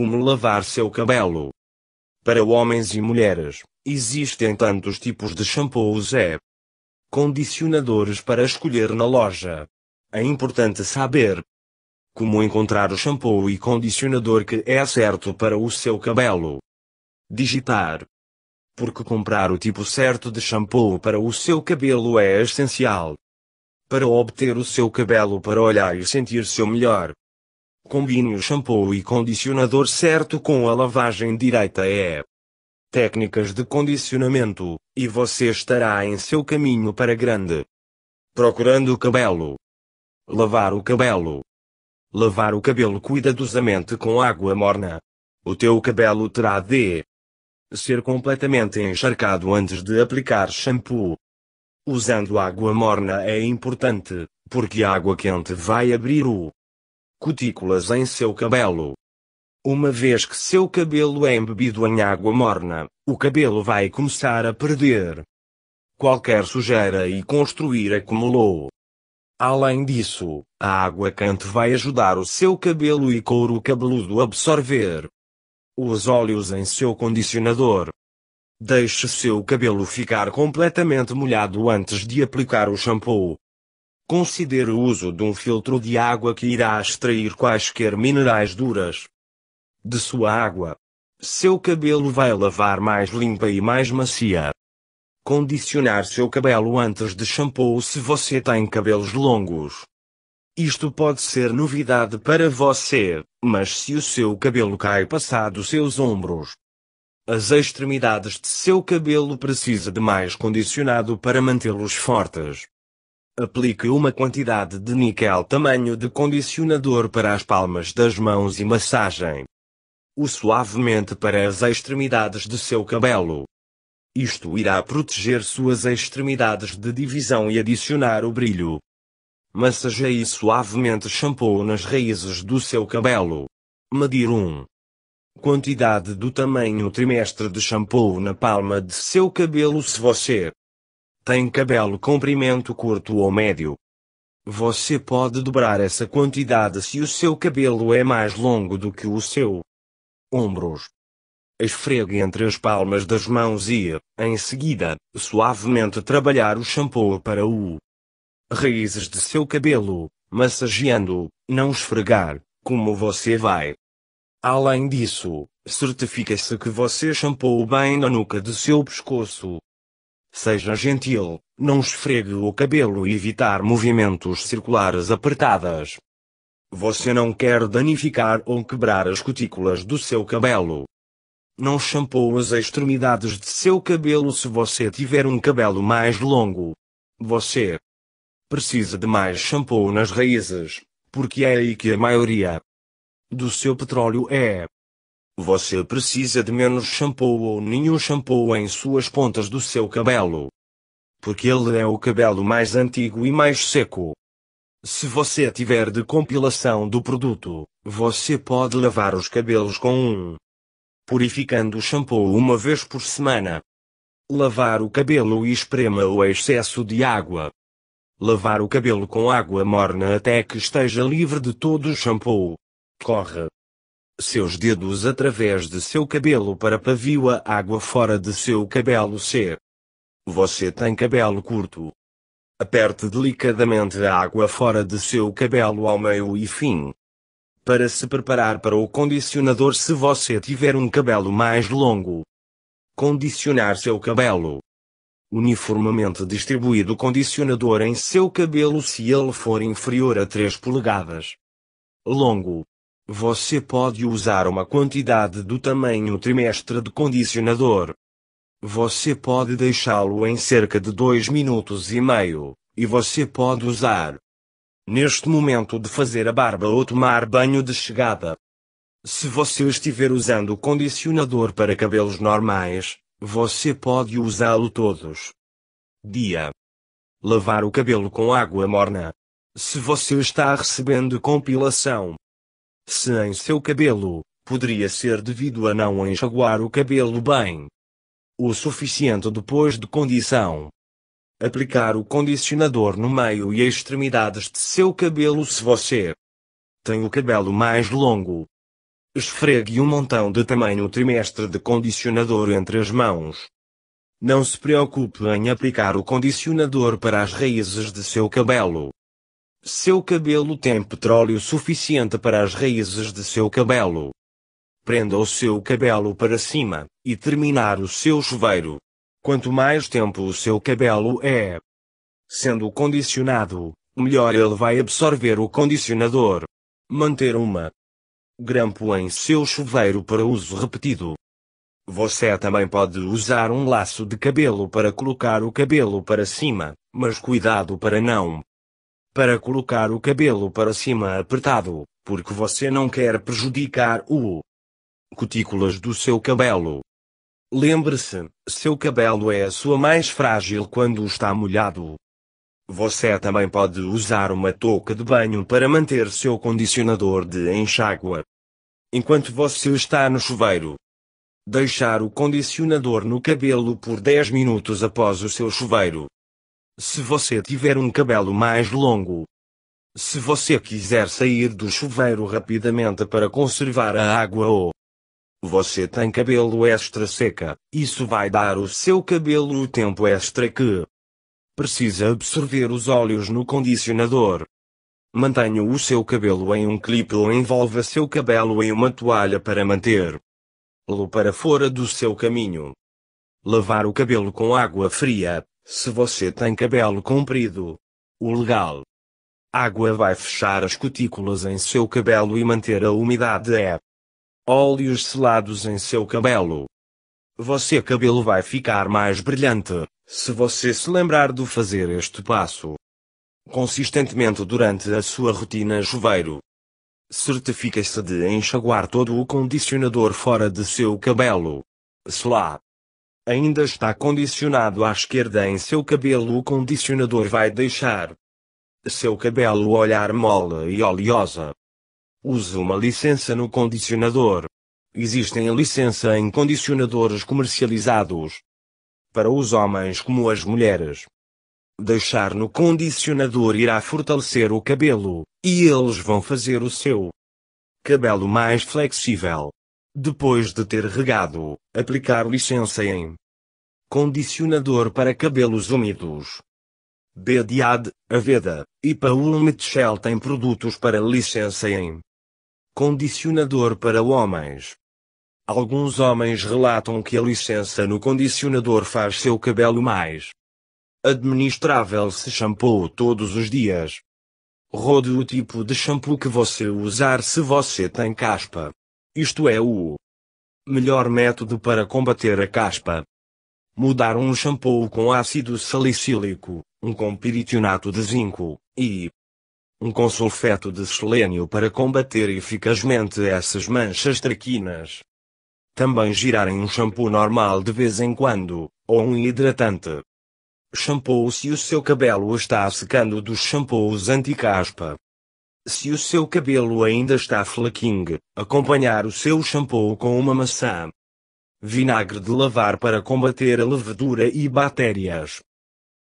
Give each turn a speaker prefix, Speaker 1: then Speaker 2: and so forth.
Speaker 1: como lavar seu cabelo. Para homens e mulheres, existem tantos tipos de shampoos e condicionadores para escolher na loja. É importante saber como encontrar o shampoo e condicionador que é certo para o seu cabelo. Digitar. Porque comprar o tipo certo de shampoo para o seu cabelo é essencial para obter o seu cabelo para olhar e sentir seu melhor. Combine o shampoo e condicionador certo com a lavagem direita é técnicas de condicionamento, e você estará em seu caminho para grande. Procurando o cabelo. Lavar o cabelo. Lavar o cabelo cuidadosamente com água morna. O teu cabelo terá de ser completamente encharcado antes de aplicar shampoo. Usando água morna é importante, porque a água quente vai abrir o cutículas em seu cabelo. Uma vez que seu cabelo é embebido em água morna, o cabelo vai começar a perder qualquer sujeira e construir acumulou. Além disso, a água quente vai ajudar o seu cabelo e couro cabeludo a absorver os óleos em seu condicionador. Deixe seu cabelo ficar completamente molhado antes de aplicar o shampoo. Considere o uso de um filtro de água que irá extrair quaisquer minerais duras de sua água. Seu cabelo vai lavar mais limpa e mais macia. Condicionar seu cabelo antes de shampoo se você tem cabelos longos. Isto pode ser novidade para você, mas se o seu cabelo cai passado seus ombros, as extremidades de seu cabelo precisa de mais condicionado para mantê-los fortes. Aplique uma quantidade de níquel tamanho de condicionador para as palmas das mãos e massagem. O suavemente para as extremidades de seu cabelo. Isto irá proteger suas extremidades de divisão e adicionar o brilho. Massageie suavemente shampoo nas raízes do seu cabelo. Medir 1. Quantidade do tamanho trimestre de shampoo na palma de seu cabelo se você tem cabelo comprimento curto ou médio. Você pode dobrar essa quantidade se o seu cabelo é mais longo do que o seu. Ombros. Esfregue entre as palmas das mãos e, em seguida, suavemente trabalhar o shampoo para o raízes de seu cabelo, massageando, não esfregar, como você vai. Além disso, certifique-se que você shampoo bem na nuca de seu pescoço, Seja gentil, não esfregue o cabelo e evitar movimentos circulares apertadas. Você não quer danificar ou quebrar as cutículas do seu cabelo. Não shampoo as extremidades de seu cabelo se você tiver um cabelo mais longo. Você precisa de mais shampoo nas raízes, porque é aí que a maioria do seu petróleo é. Você precisa de menos shampoo ou nenhum shampoo em suas pontas do seu cabelo. Porque ele é o cabelo mais antigo e mais seco. Se você tiver de compilação do produto, você pode lavar os cabelos com um purificando o shampoo uma vez por semana. Lavar o cabelo e esprema o excesso de água. Lavar o cabelo com água morna até que esteja livre de todo o shampoo. Corre, seus dedos através de seu cabelo para pavio a água fora de seu cabelo C. Você tem cabelo curto. Aperte delicadamente a água fora de seu cabelo ao meio e fim. Para se preparar para o condicionador se você tiver um cabelo mais longo. Condicionar seu cabelo. Uniformemente distribuído condicionador em seu cabelo se ele for inferior a 3 polegadas. Longo. Você pode usar uma quantidade do tamanho trimestre de condicionador. Você pode deixá-lo em cerca de 2 minutos e meio, e você pode usar neste momento de fazer a barba ou tomar banho de chegada. Se você estiver usando o condicionador para cabelos normais, você pode usá-lo todos. Dia. Lavar o cabelo com água morna. Se você está recebendo compilação, se em seu cabelo, poderia ser devido a não enxaguar o cabelo bem o suficiente depois de condição. Aplicar o condicionador no meio e extremidades de seu cabelo se você tem o cabelo mais longo. Esfregue um montão de tamanho trimestre de condicionador entre as mãos. Não se preocupe em aplicar o condicionador para as raízes de seu cabelo. Seu cabelo tem petróleo suficiente para as raízes de seu cabelo. Prenda o seu cabelo para cima, e terminar o seu chuveiro. Quanto mais tempo o seu cabelo é sendo condicionado, melhor ele vai absorver o condicionador. Manter uma grampo em seu chuveiro para uso repetido. Você também pode usar um laço de cabelo para colocar o cabelo para cima, mas cuidado para não para colocar o cabelo para cima apertado, porque você não quer prejudicar o cutículas do seu cabelo. Lembre-se, seu cabelo é a sua mais frágil quando está molhado. Você também pode usar uma touca de banho para manter seu condicionador de enxágua. Enquanto você está no chuveiro, deixar o condicionador no cabelo por 10 minutos após o seu chuveiro. Se você tiver um cabelo mais longo. Se você quiser sair do chuveiro rapidamente para conservar a água ou. Você tem cabelo extra seca, isso vai dar o seu cabelo o tempo extra que precisa absorver os óleos no condicionador. Mantenha o seu cabelo em um clipe ou envolva seu cabelo em uma toalha para manter-lo para fora do seu caminho. Lavar o cabelo com água fria, se você tem cabelo comprido, o legal. Água vai fechar as cutículas em seu cabelo e manter a umidade é. Óleos selados em seu cabelo. Você cabelo vai ficar mais brilhante, se você se lembrar de fazer este passo. Consistentemente durante a sua rotina chuveiro. Certifique-se de enxaguar todo o condicionador fora de seu cabelo. Selar ainda está condicionado à esquerda em seu cabelo, o condicionador vai deixar seu cabelo olhar mole e oleosa. Use uma licença no condicionador. Existem licença em condicionadores comercializados para os homens como as mulheres. Deixar no condicionador irá fortalecer o cabelo, e eles vão fazer o seu cabelo mais flexível. Depois de ter regado, aplicar licença em condicionador para cabelos úmidos. Bediad, Aveda e Paul Mitchell têm produtos para licença em condicionador para homens. Alguns homens relatam que a licença no condicionador faz seu cabelo mais administrável se shampoo todos os dias. Rode o tipo de shampoo que você usar se você tem caspa. Isto é o melhor método para combater a caspa. Mudar um shampoo com ácido salicílico, um com piritionato de zinco, e um com sulfeto de selênio para combater eficazmente essas manchas traquinas. Também girarem um shampoo normal de vez em quando, ou um hidratante. Shampoo se o seu cabelo está secando dos shampoos anti-caspa. Se o seu cabelo ainda está flaking, acompanhar o seu shampoo com uma maçã. Vinagre de lavar para combater a levedura e bactérias.